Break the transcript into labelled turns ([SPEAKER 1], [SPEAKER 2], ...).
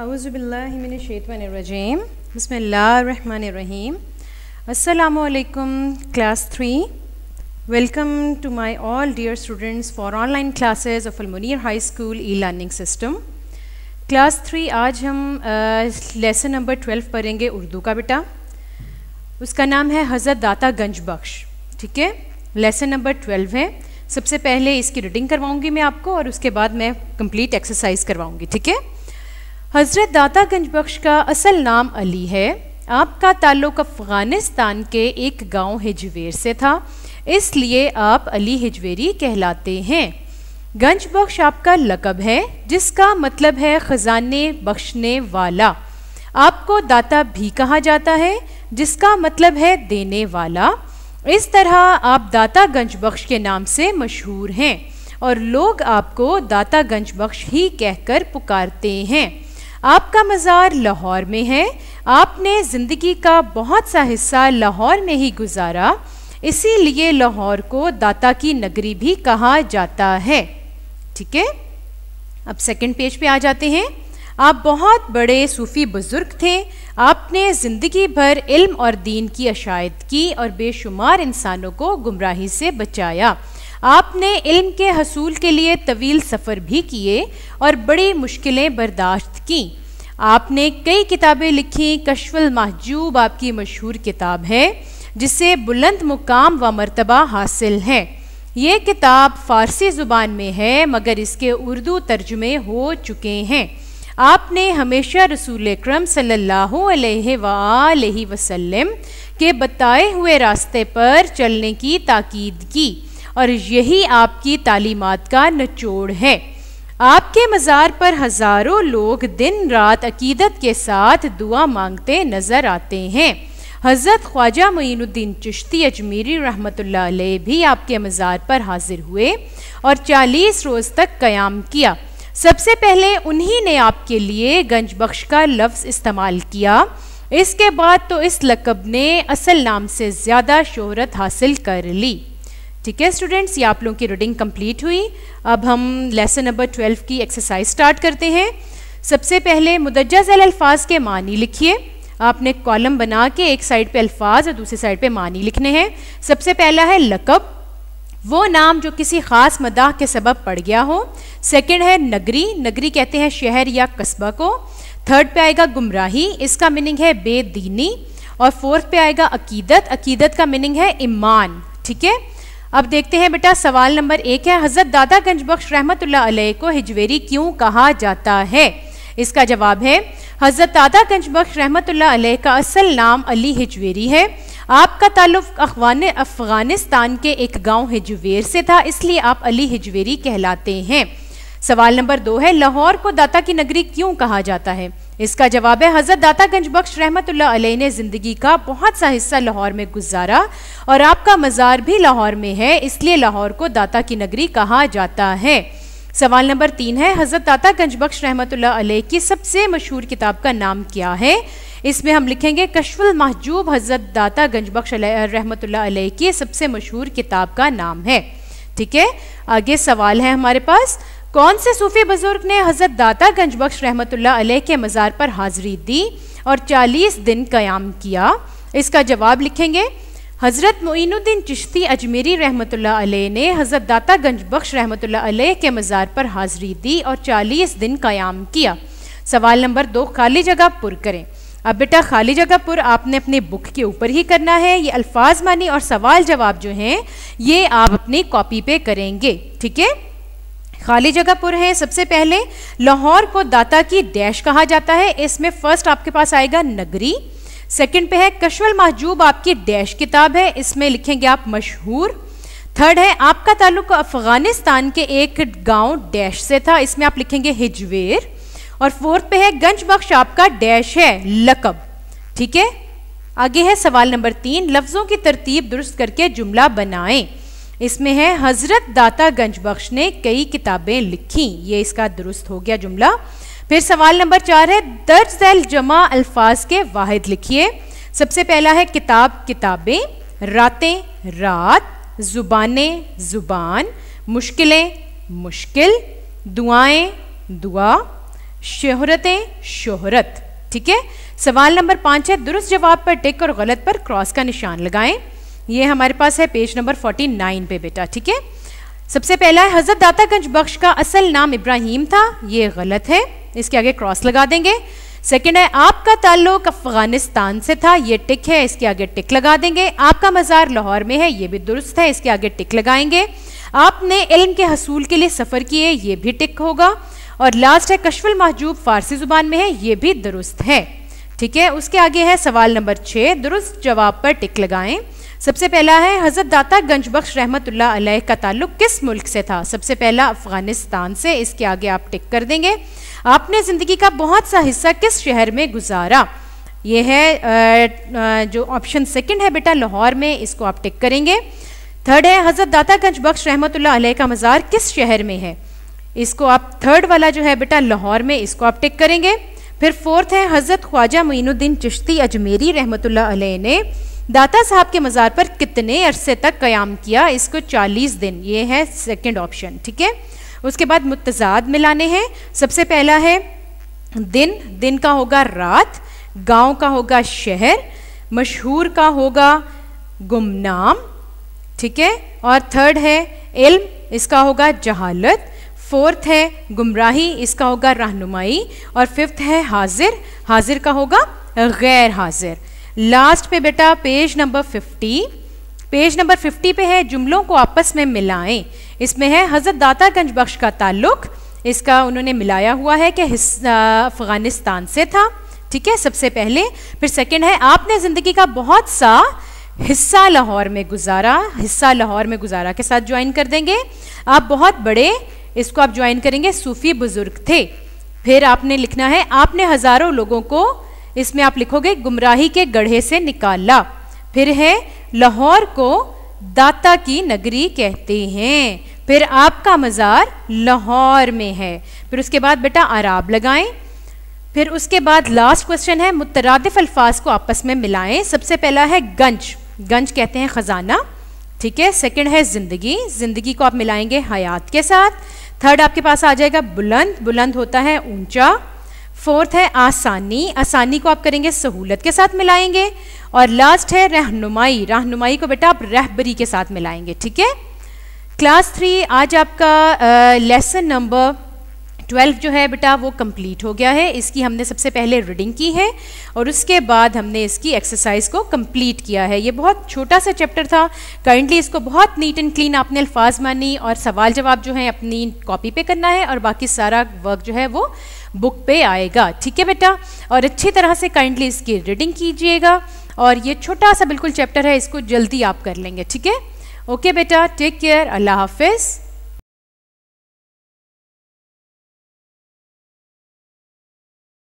[SPEAKER 1] अवज़बिल्लिमिनशैतरजीम बसमीम असलकम class three welcome to my all dear students for online classes of अलमुनियर high school e learning system class three आज हम lesson number twelve पढ़ेंगे उर्दू का बेटा उसका नाम है हज़रत दाता गंज बख्श ठीक है लेसन नंबर ट्वेल्व है सबसे पहले इसकी रीडिंग करवाऊँगी मैं आपको और उसके बाद मैं कम्प्लीट एक्सरसाइज करवाऊँगी ठीक है हज़रत दाता गंज बख्श का असल नाम अली है आपका ताल्लुक अफ़गानिस्तान के एक गांव हिजवेर से था इसलिए आप अली हिजवेरी कहलाते हैं गंज बख्श आपका लकब है जिसका मतलब है ख़जाने बख्शने वाला आपको दाता भी कहा जाता है जिसका मतलब है देने वाला इस तरह आप दाता गंज बख्श के नाम से मशहूर हैं और लोग आपको दाता गंज बख्श ही कहकर पुकारते हैं आपका मज़ार लाहौर में है आपने ज़िंदगी का बहुत सा हिस्सा लाहौर में ही गुजारा इसीलिए लाहौर को दाता की नगरी भी कहा जाता है ठीक है अब सेकंड पेज पे आ जाते हैं आप बहुत बड़े सूफ़ी बुज़ुर्ग थे आपने ज़िंदगी भर इल्म और दीन की अशायद की और बेशुमार इंसानों को गुमराही से बचाया आपने इल्म के हसूल के लिए तवील सफ़र भी किए और बड़ी मुश्किलें बर्दाश्त की आपने कई किताबें लिखी कशवल महजूब आपकी मशहूर किताब है जिससे बुलंद मुकाम व मरतबा हासिल है ये किताब फ़ारसी ज़ुबान में है मगर इसके उर्दू तर्जमे हो चुके हैं आपने हमेशा रसूल करम सल्ला अलैहि के बताए हुए रास्ते पर चलने की ताकीद की और यही आपकी तालीमत का नचोड़ है आपके मज़ार पर हज़ारों लोग दिन रात अकीदत के साथ दुआ मांगते नज़र आते हैं हज़रत ख्वाजा मीनुद्दीन चिश्ती अजमेरी रहमत भी आपके मज़ार पर हाजिर हुए और 40 रोज़ तक क़याम किया सबसे पहले उन्हीं ने आपके लिए गंज बख्श का लफ्ज़ इस्तेमाल किया इसके बाद तो इस लकब ने असल नाम से ज़्यादा शोहरत हासिल कर ली ठीक है स्टूडेंट्स ये आप लोगों की रीडिंग कंप्लीट हुई अब हम लेसन नंबर ट्वेल्व की एक्सरसाइज स्टार्ट करते हैं सबसे पहले अल अल्फाज के मानी लिखिए आपने कॉलम बना के एक साइड पे अल्फाज और दूसरी साइड पे मानी लिखने हैं सबसे पहला है लकब वो नाम जो किसी ख़ास मदाह के सबब पड़ गया हो सेकंड है नगरी नगरी कहते हैं शहर या कस्बा को थर्ड पे आएगा गुमराही इसका मीनिंग है बेदीनी और फोर्थ पे आएगा अकीदत अकीदत का मीनिंग है ईमान ठीक है अब देखते हैं बेटा सवाल नंबर एक है हजरत दादा गंजबख्श रहमत अलैह को हिजवेरी क्यों कहा जाता है इसका जवाब है हजरत दादा गंजबख्श रहमतुल्ला अलैह का असल नाम अली हिजवेरी है आपका ताल्लुक अफवान अफगानिस्तान के एक गांव हिजवेर से था इसलिए आप अली हिजवेरी कहलाते हैं सवाल नंबर दो है लाहौर को दाता की नगरी क्यों कहा जाता है इसका जवाब है हजरत दाता गंज बख्श रहमत ने ज़िंदगी का बहुत सा हिस्सा लाहौर में गुजारा और आपका मज़ार भी लाहौर में है इसलिए लाहौर को दाता की नगरी कहा जाता है सवाल नंबर तीन है हज़रत दाता गंज बख्श रहमत की सबसे मशहूर किताब का नाम क्या है इसमें हम लिखेंगे कशफुल महजूब हज़रत दाता गंज बख्श रहमत की सबसे मशहूर किताब का नाम है ठीक है आगे सवाल है हमारे पास कौन से सूफी बुजुर्ग ने हज़रत दाता गंजब्श रहमत अलैह के मज़ार पर हाजिरी दी और 40 दिन क़याम किया इसका जवाब लिखेंगे हज़रत मोनुद्दीन चिश्ती अजमेरी रहमतुल्लाह ने हज़रत दाता गंजब्श रहमत अलैह के मज़ार पर हाजिरी दी और 40 दिन क़याम किया सवाल नंबर दो खाली जगह पुर करें अब बेटा खाली जगह पुर आपने अपने बुक के ऊपर ही करना है ये अल्फाज मानी और सवाल जवाब जो हैं ये आप अपनी कॉपी पे करेंगे ठीक है खाली जगहपुर है सबसे पहले लाहौर को दाता की डैश कहा जाता है इसमें फर्स्ट आपके पास आएगा नगरी सेकंड पे है कशवल महजूब आपकी डैश किताब है इसमें लिखेंगे आप मशहूर थर्ड है आपका ताल्लुक अफगानिस्तान के एक गांव डैश से था इसमें आप लिखेंगे हिजवेर और फोर्थ पे है गंज बख्श आपका डैश है लकब ठीक है आगे है सवाल नंबर तीन लफ्ज़ों की तरतीब दुरुस्त करके जुमला बनाएं इसमें है हज़रत दाता गंजबख्श ने कई किताबें लिखी ये इसका दुरुस्त हो गया जुमला फिर सवाल नंबर चार है दर्ज अल जमा अल्फाज के वाहिद लिखिए सबसे पहला है किताब किताबें रातें रात जुबाने जुबान मुश्किलें मुश्किल दुआएं दुआ शोहरतें शोहरत ठीक है सवाल नंबर पाँच है दुरुस्त जवाब पर टिक और गलत पर क्रॉस का निशान लगाएं ये हमारे पास है पेज नंबर 49 पे बेटा ठीक है सबसे पहला है हज़रत दातागंज बख्श का असल नाम इब्राहिम था ये गलत है इसके आगे क्रॉस लगा देंगे सेकेंड है आपका ताल्लुक अफगानिस्तान से था ये टिक है इसके आगे टिक लगा देंगे आपका मज़ार लाहौर में है ये भी दुरुस्त है इसके आगे टिक लगाएंगे आपने इल्म के हसूल के लिए सफ़र किए ये भी टिक होगा और लास्ट है कशफुल महजूब फारसी ज़ुबान में है ये भी दुरुस्त है ठीक है उसके आगे है सवाल नंबर छः दुरुस्त जवाब पर टिक लगाएं सबसे पहला है हज़रत दाता गंज बख्श अलैह का ताल्लुक किस मुल्क से था सबसे पहला अफ़गानिस्तान से इसके आगे आप टिक कर देंगे आपने ज़िंदगी का बहुत सा हिस्सा किस शहर में गुजारा ये है जो ऑप्शन सेकंड है बेटा लाहौर में इसको आप टिक करेंगे थर्ड है हज़रत दाता गंज बख्श रहमतुल्ला अलैह का मज़ार किस शहर में है इसको आप थर्ड वाला जो है बेटा लाहौर में इसको आप टिक करेंगे फिर फोर्थ है हज़रत ख्वाजा मीनुद्दीन चिश्ती अजमेरी रहमतुल्ला अलैह ने दाता साहब के मज़ार पर कितने अरसे तक क़याम किया इसको 40 दिन ये है सेकंड ऑप्शन ठीक है उसके बाद मुतजाद मिलाने हैं सबसे पहला है दिन दिन का होगा रात गांव का होगा शहर मशहूर का होगा गुमनाम ठीक है और थर्ड है इल्म इसका होगा जहालत फोर्थ है गुमराही इसका होगा रहनुमाई और फिफ्थ है हाजिर हाजिर का होगा गैर हाजिर लास्ट पे बेटा पेज नंबर 50 पेज नंबर 50 पे है जुमलों को आपस में मिलाएं इसमें है हज़रत दातागंज बख्श का ताल्लुक इसका उन्होंने मिलाया हुआ है कि अफ़गानिस्तान से था ठीक है सबसे पहले फिर सेकंड है आपने ज़िंदगी का बहुत सा हिस्सा लाहौर में गुजारा हिस्सा लाहौर में गुजारा के साथ ज्वाइन कर देंगे आप बहुत बड़े इसको आप ज्वाइन करेंगे सूफ़ी बुज़ुर्ग थे फिर आपने लिखना है आपने हज़ारों लोगों को इसमें आप लिखोगे गुमराही के गढ़े से निकाला फिर है लाहौर को दाता की नगरी कहते हैं फिर आपका मज़ार लाहौर में है फिर उसके बाद बेटा आराब लगाएं फिर उसके बाद लास्ट क्वेश्चन है मुतरदफ अल्फाज को आपस में मिलाएं सबसे पहला है गंज गंज कहते हैं ख़जाना ठीक है सेकंड है ज़िंदगी ज़िंदगी को आप मिलाएंगे हयात के साथ थर्ड आपके पास आ जाएगा बुलंद बुलंद होता है ऊंचा फोर्थ है आसानी आसानी को आप करेंगे सहूलत के साथ मिलाएंगे और लास्ट है रहनुमाई रहनुमाई को बेटा आप रहबरी के साथ मिलाएंगे ठीक है क्लास थ्री आज आपका लेसन नंबर ट्वेल्व जो है बेटा वो कंप्लीट हो गया है इसकी हमने सबसे पहले रीडिंग की है और उसके बाद हमने इसकी एक्सरसाइज को कंप्लीट किया है ये बहुत छोटा सा चैप्टर था करंटली इसको बहुत नीट एंड क्लीन आपने अल्फाज मानी और सवाल जवाब जो है अपनी कॉपी पे करना है और बाकी सारा वर्क जो है वो बुक पे आएगा ठीक है बेटा और अच्छी तरह से काइंडली इसकी रीडिंग कीजिएगा और ये छोटा सा बिल्कुल चैप्टर है इसको जल्दी आप कर लेंगे ठीक है ओके बेटा टेक केयर अल्लाह हाफिज़